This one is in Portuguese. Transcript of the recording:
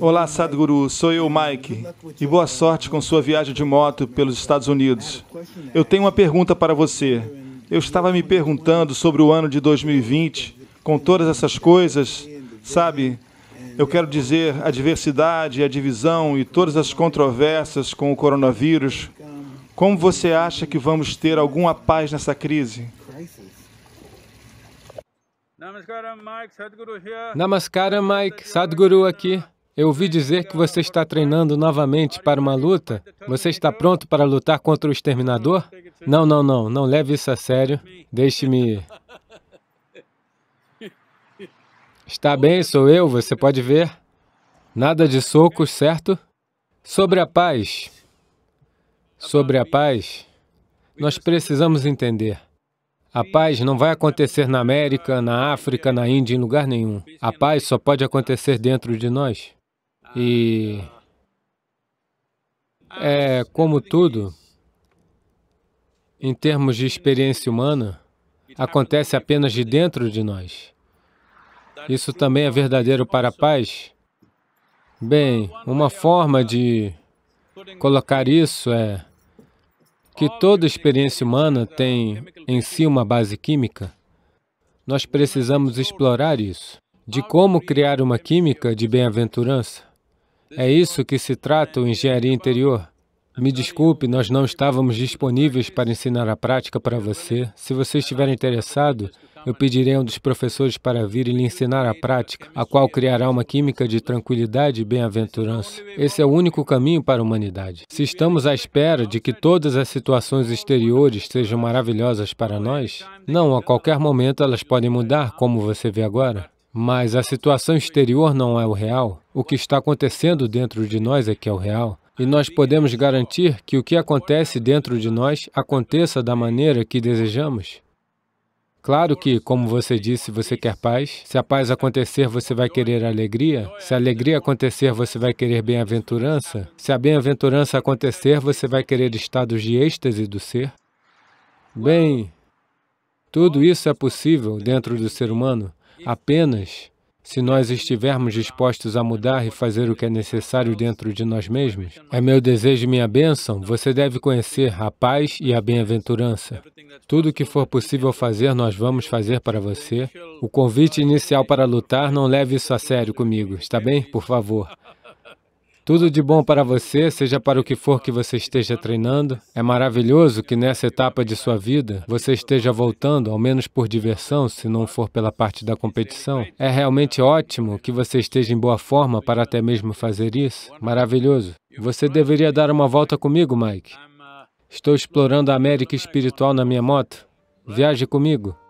Olá, Sadhguru. Sou eu, Mike. E boa sorte com sua viagem de moto pelos Estados Unidos. Eu tenho uma pergunta para você. Eu estava me perguntando sobre o ano de 2020, com todas essas coisas, sabe? Eu quero dizer a diversidade, a divisão e todas as controvérsias com o coronavírus. Como você acha que vamos ter alguma paz nessa crise? Namaskaram, Mike. Sadhguru aqui. Eu ouvi dizer que você está treinando novamente para uma luta. Você está pronto para lutar contra o exterminador? Não, não, não. Não leve isso a sério. Deixe-me. Está bem, sou eu, você pode ver. Nada de socos, certo? Sobre a paz. Sobre a paz, nós precisamos entender. A paz não vai acontecer na América, na África, na Índia, em lugar nenhum. A paz só pode acontecer dentro de nós. E é como tudo, em termos de experiência humana, acontece apenas de dentro de nós. Isso também é verdadeiro para a paz? Bem, uma forma de colocar isso é que toda experiência humana tem em si uma base química, nós precisamos explorar isso, de como criar uma química de bem-aventurança. É isso que se trata o engenharia interior. Me desculpe, nós não estávamos disponíveis para ensinar a prática para você. Se você estiver interessado, eu pedirei a um dos professores para vir e lhe ensinar a prática, a qual criará uma química de tranquilidade e bem-aventurança. Esse é o único caminho para a humanidade. Se estamos à espera de que todas as situações exteriores sejam maravilhosas para nós, não, a qualquer momento elas podem mudar, como você vê agora. Mas a situação exterior não é o real. O que está acontecendo dentro de nós é que é o real. E nós podemos garantir que o que acontece dentro de nós aconteça da maneira que desejamos. Claro que, como você disse, você quer paz. Se a paz acontecer, você vai querer alegria. Se a alegria acontecer, você vai querer bem-aventurança. Se a bem-aventurança acontecer, você vai querer estados de êxtase do ser. Bem, tudo isso é possível dentro do ser humano apenas se nós estivermos dispostos a mudar e fazer o que é necessário dentro de nós mesmos, é meu desejo e minha bênção, você deve conhecer a paz e a bem-aventurança. Tudo o que for possível fazer, nós vamos fazer para você. O convite inicial para lutar, não leve isso a sério comigo, está bem? Por favor. Tudo de bom para você, seja para o que for que você esteja treinando. É maravilhoso que nessa etapa de sua vida você esteja voltando, ao menos por diversão, se não for pela parte da competição. É realmente ótimo que você esteja em boa forma para até mesmo fazer isso. Maravilhoso. Você deveria dar uma volta comigo, Mike. Estou explorando a América espiritual na minha moto. Viaje comigo.